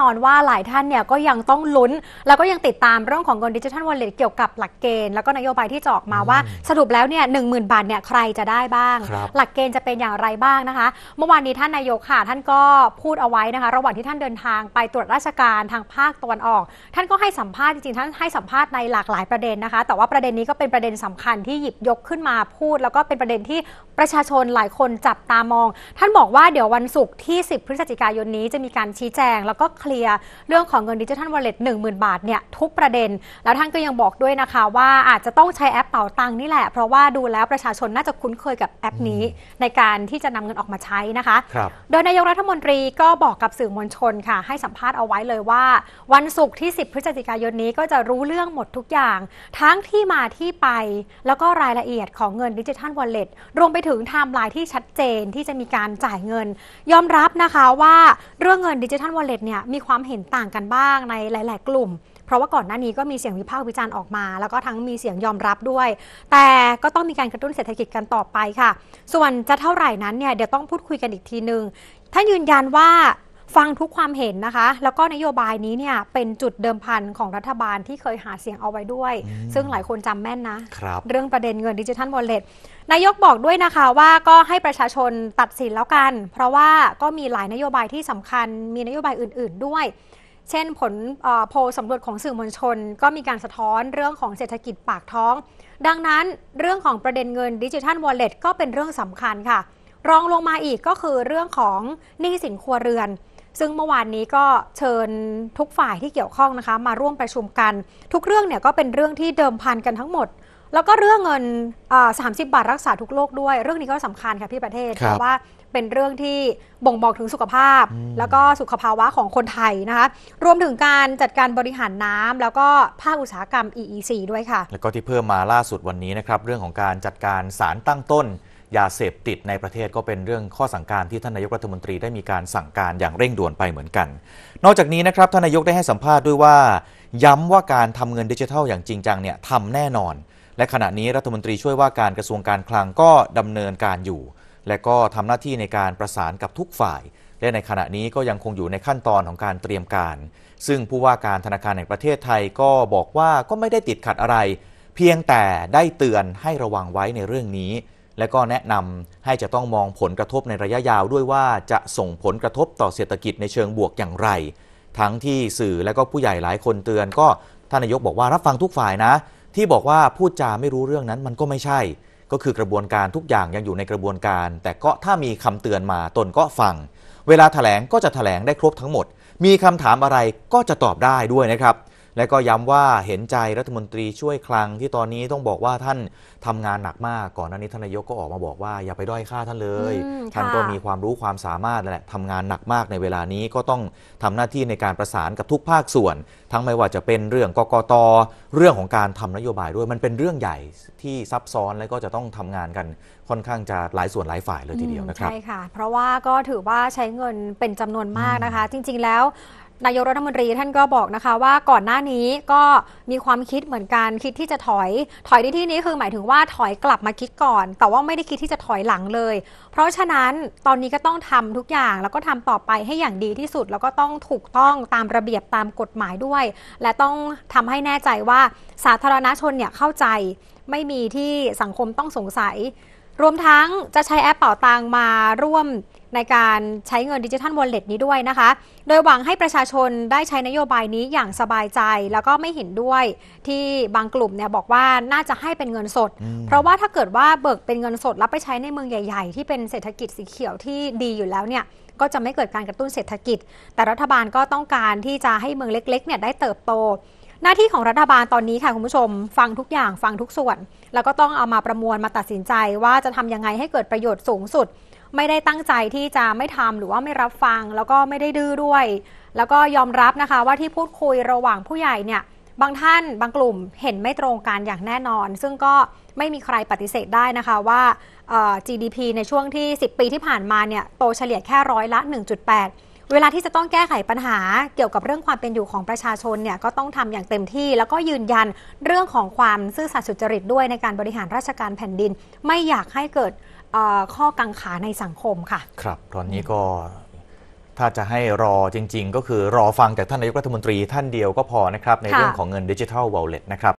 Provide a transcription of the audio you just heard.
นอนว่าหลายท่านเนี่ยก็ยังต้องลุ้นแล้วก็ยังติดตามเรื่องของเงินดิจิทัลวอลเล็ตเกี่ยวกับหลักเกณฑ์แล้วก็นโยบายที่จะออกมาว่าสรุปแล้วเนี่ยหนึ่งหมื่นบาทเนี่ยใครจะได้บ้าง หลักเกณฑ์จะเป็นอย่างไรบ้างนะคะ เมื่อวานนี้ท่านนายกค่ะ ท่านก็พูดเอาไว้นะคะระหว่างที่ท่านเดินทางไปตรวจราชการทางภาคตะวันออก ท่านก็ให้สัมภาษณ์จริงๆ ท่านให้สัมภาษณ์ในหลากหลายประเด็นนะคะ แต่ว่าประเด็นนี้ก็เป็นประเด็นสำคัญที่หยิบยกขึ้นมาพูด แล้วก็เป็นประเด็นที่ประชาชนหลายคนจับตามอง ท่านบอกว่าเดี๋ยววันศุกร์ที่ 10 พฤศจิกายนนี้จะมีการชี้แจงแล้วก็เคเคลียร์เรื่องของเงินดิจิทัลวอลเล็ตหนึ่งหมื่นบาทเนี่ยทุกประเด็น แล้วท่านก็ยังบอกด้วยนะคะว่าอาจจะต้องใช้แอปเป๋าตังนี่แหละ เพราะว่าดูแล้วประชาชนน่าจะคุ้นเคยกับแอปนี้ในการที่จะนำเงินออกมาใช้นะคะ โดยนายกรัฐมนตรีก็บอกกับสื่อมวลชนค่ะ ให้สัมภาษณ์เอาไว้เลยว่า วันศุกร์ที่ 10 พฤศจิกายนนี้ ก็จะรู้เรื่องหมดทุกอย่าง ทั้งที่มาที่ไป แล้วก็รายละเอียดของเงินดิจิทัลวอลเล็ตรวมไปถึงไทม์ไลน์ที่ชัดเจนที่จะมีการจ่ายเงินยอมรับนะคะว่าเรื่องเงินดิจิทัลวอลเล็ตเนี่ยมมีความเห็นต่างกันบ้างในหลายๆกลุ่ม เพราะว่าก่อนหน้านี้ก็มีเสียงวิพากษ์วิจารณ์ออกมา แล้วก็ทั้งมีเสียงยอมรับด้วย แต่ก็ต้องมีการกระตุ้นเศรษฐกิจกันต่อไปค่ะ ส่วนจะเท่าไหร่นั้นเนี่ย เดี๋ยวต้องพูดคุยกันอีกทีหนึ่งท่านยืนยันว่าฟังทุกความเห็นนะคะ แล้วก็นโยบายนี้เนี่ยเป็นจุดเดิมพันของรัฐบาลที่เคยหาเสียงเอาไว้ด้วย ซึ่งหลายคนจำแม่นนะรเรื่องประเด็นเงินดิจิทัลวอลเล็ตนายกบอกด้วยนะคะว่าก็ให้ประชาชนตัดสินแล้วกัน เพราะว่าก็มีหลายนโยบายที่สำคัญ มีนโยบายอื่นๆด้วย เช่นผลโพลสำรวจของสื่อมวลชน ก็มีการสะท้อนเรื่องของเศรษฐกิจปากท้อง ดังนั้นเรื่องของประเด็นเงินดิจิทัลวอลเล็ตก็เป็นเรื่องสำคัญค่ะ รองลงมาอีกก็คือเรื่องของหนี้สินครัวเรือนซึ่งเมื่อวานนี้ก็เชิญทุกฝ่ายที่เกี่ยวข้องนะคะมาร่วมประชุมกัน ทุกเรื่องเนี่ยก็เป็นเรื่องที่เดิมพันกันทั้งหมด แล้วก็เรื่องเงินสามสิบบาทรักษาทุกโรคด้วยเรื่องนี้ก็สำคัญค่ะพี่ประเทศ เพราะว่าเป็นเรื่องที่บ่งบอกถึงสุขภาพ แล้วก็สุขภาวะของคนไทยนะคะรวมถึงการจัดการบริหารน้ำ แล้วก็ภาคอุตสาหกรรม EEC ด้วยค่ะแล้วก็ที่เพิ่มมาล่าสุดวันนี้นะครับเรื่องของการจัดการสารตั้งต้นยาเสพติดในประเทศก็เป็นเรื่องข้อสั่งการที่ท่านนายกรัฐมนตรีได้มีการสั่งการอย่างเร่งด่วนไปเหมือนกัน นอกจากนี้นะครับท่านนายกได้ให้สัมภาษณ์ด้วยว่า ย้ำว่าการทำเงินดิจิทัลอย่างจริงจังเนี่ยทำแน่นอน และขณะนี้รัฐมนตรีช่วยว่าการกระทรวงการคลังก็ดำเนินการอยู่ และก็ทำหน้าที่ในการประสานกับทุกฝ่าย และในขณะนี้ก็ยังคงอยู่ในขั้นตอนของการเตรียมการ ซึ่งผู้ว่าการธนาคารแห่งประเทศไทยก็บอกว่าก็ไม่ได้ติดขัดอะไร เพียงแต่ได้เตือนให้ระวังไว้ในเรื่องนี้และก็แนะนำให้จะต้องมองผลกระทบในระยะยาวด้วยว่าจะส่งผลกระทบต่อเศรษฐกิจในเชิงบวกอย่างไร ทั้งที่สื่อและก็ผู้ใหญ่หลายคนเตือนก็ท่านนายกบอกว่ารับฟังทุกฝ่ายนะ ที่บอกว่าพูดจาไม่รู้เรื่องนั้นมันก็ไม่ใช่ ก็คือกระบวนการทุกอย่างยังอยู่ในกระบวนการ แต่ก็ถ้ามีคำเตือนมาตนก็ฟัง เวลาถแถลงก็จะถแถลงได้ครบทั้งหมด มีคำถามอะไรก็จะตอบได้ด้วยนะครับและก็ย้ำว่าเห็นใจรัฐมนตรีช่วยคลังที่ตอนนี้ต้องบอกว่าท่านทำงานหนักมากก่อนหน้านี้ท่านนายกก็ออกมาบอกว่าอย่าไปด้อยค่าท่านเลย ท่านก็มีความรู้ความสามารถแหละทำงานหนักมากในเวลานี้ก็ต้องทำหน้าที่ในการประสานกับทุกภาคส่วน ทั้งไม่ว่าจะเป็นเรื่องกกตเรื่องของการทำนโยบายด้วยมันเป็นเรื่องใหญ่ที่ซับซ้อนและก็จะต้องทำงานกันค่อนข้างจะหลายส่วนหลายฝ่ายเลยทีเดียวนะครับใช่ค่ะ เพราะว่าก็ถือว่าใช้เงินเป็นจำนวนมากนะคะ จริง ๆ แล้วนายกรัฐมนตรีท่านก็บอกนะคะว่าก่อนหน้านี้ก็มีความคิดเหมือนกัน คิดที่จะถอย ถอยในที่นี้คือหมายถึงว่าถอยกลับมาคิดก่อน แต่ว่าไม่ได้คิดที่จะถอยหลังเลย เพราะฉะนั้นตอนนี้ก็ต้องทำทุกอย่างแล้วก็ทำต่อไปให้อย่างดีที่สุด แล้วก็ต้องถูกต้องตามระเบียบตามกฎหมายด้วย และต้องทำให้แน่ใจว่าสาธารณชนเนี่ยเข้าใจไม่มีที่สังคมต้องสงสัย รวมทั้งจะใช้แอปเป่าตังมาร่วมในการใช้เงินดิจิทัลวอลเล็ตนี้ด้วยนะคะ โดยหวังให้ประชาชนได้ใช้นโยบายนี้อย่างสบายใจแล้วก็ไม่เห็นด้วย ที่บางกลุ่มเนี่ยบอกว่าน่าจะให้เป็นเงินสด เพราะว่าถ้าเกิดว่าเบิกเป็นเงินสดแล้วไปใช้ในเมืองใหญ่ๆที่เป็นเศรษฐกิจสีเขียวที่ดีอยู่แล้วเนี่ยก็จะไม่เกิดการกระตุ้นเศรษฐกิจ แต่รัฐบาลก็ต้องการที่จะให้เมืองเล็กๆเนี่ยได้เติบโต หน้าที่ของรัฐบาลตอนนี้ค่ะคุณผู้ชม ฟังทุกอย่างฟังทุกส่วน แล้วก็ต้องเอามาประมวลมาตัดสินใจ ว่าจะทำยังไงให้เกิดประโยชน์สูงสุดไม่ได้ตั้งใจที่จะไม่ทำหรือว่าไม่รับฟังแล้วก็ไม่ได้ดื้อด้วย แล้วก็ยอมรับนะคะว่าที่พูดคุยระหว่างผู้ใหญ่เนี่ยบางท่านบางกลุ่มเห็นไม่ตรงกันอย่างแน่นอน ซึ่งก็ไม่มีใครปฏิเสธได้นะคะว่า GDP ในช่วงที่ 10 ปีที่ผ่านมาเนี่ยโตเฉลี่ยแค่ร้อยละ 1.8 เวลาที่จะต้องแก้ไขปัญหาเกี่ยวกับเรื่องความเป็นอยู่ของประชาชนเนี่ยก็ต้องทำอย่างเต็มที่ แล้วก็ยืนยันเรื่องของความซื่อสัตย์สุจริตด้วยในการบริหารราชการแผ่นดินไม่อยากให้เกิดข้อกังขาในสังคมค่ะครับ ตอนนี้ก็ถ้าจะให้รอจริง ๆ ก็คือ รอฟังจากท่านนายกรัฐมนตรี ท่านเดียวก็พอนะครับในเรื่องของเงินดิจิทัลวอลเล็ตนะครับ